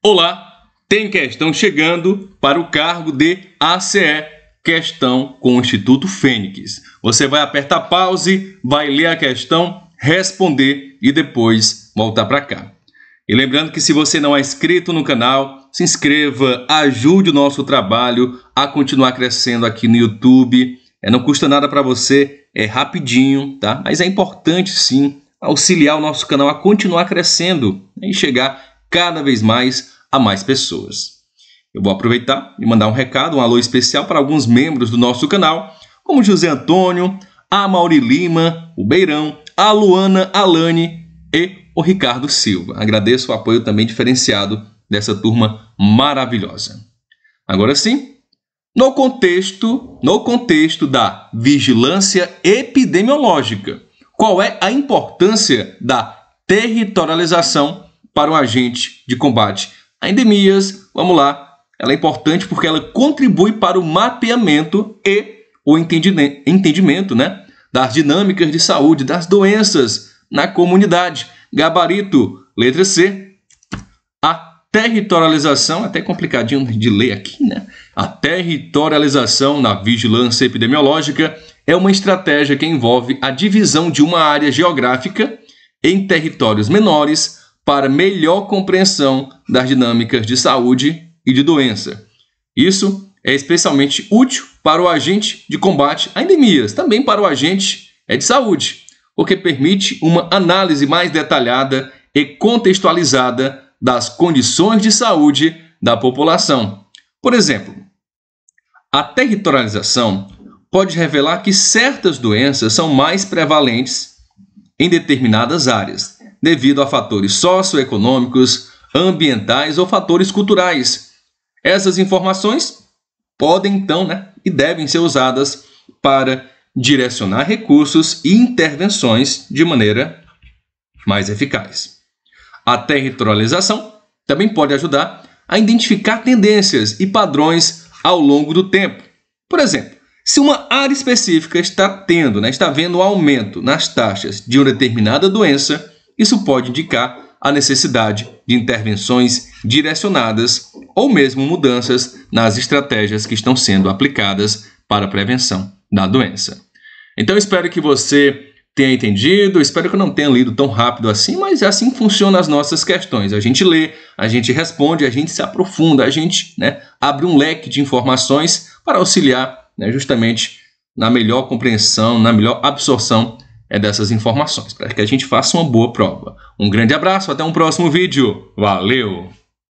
Olá, tem questão chegando para o cargo de ACE, questão com o Instituto Fênix. Você vai apertar pause, vai ler a questão, responder e depois voltar para cá. E lembrando que se você não é inscrito no canal, se inscreva, ajude o nosso trabalho a continuar crescendo aqui no YouTube. É, não custa nada para você, é rapidinho, tá? Mas é importante sim auxiliar o nosso canal a continuar crescendo e chegar cada vez mais a mais pessoas. Eu vou aproveitar e mandar um recado, um alô especial para alguns membros do nosso canal, como José Antônio, a Mauri Lima, o Beirão, a Luana Alane e o Ricardo Silva. Agradeço o apoio também diferenciado dessa turma maravilhosa. Agora sim, no contexto, no contexto da vigilância epidemiológica, qual é a importância da territorialização para um agente de combate a endemias. Vamos lá. Ela é importante porque ela contribui para o mapeamento e o entendimento né, das dinâmicas de saúde, das doenças na comunidade. Gabarito, letra C. A territorialização, até complicadinho de ler aqui, né? A territorialização na vigilância epidemiológica é uma estratégia que envolve a divisão de uma área geográfica em territórios menores para melhor compreensão das dinâmicas de saúde e de doença. Isso é especialmente útil para o agente de combate a endemias, também para o agente é, de saúde, porque permite uma análise mais detalhada e contextualizada das condições de saúde da população. Por exemplo, a territorialização pode revelar que certas doenças são mais prevalentes em determinadas áreas, devido a fatores socioeconômicos, ambientais ou fatores culturais. Essas informações podem então né, e devem ser usadas para direcionar recursos e intervenções de maneira mais eficaz. A territorialização também pode ajudar a identificar tendências e padrões ao longo do tempo. Por exemplo, se uma área específica está tendo, né, está vendo aumento nas taxas de uma determinada doença, isso pode indicar a necessidade de intervenções direcionadas ou mesmo mudanças nas estratégias que estão sendo aplicadas para a prevenção da doença. Então espero que você tenha entendido, espero que eu não tenha lido tão rápido assim, mas é assim que funcionam as nossas questões. A gente lê, a gente responde, a gente se aprofunda, a gente né, abre um leque de informações para auxiliar né, justamente na melhor compreensão, na melhor absorção é dessas informações, para que a gente faça uma boa prova. Um grande abraço, até um próximo vídeo. Valeu!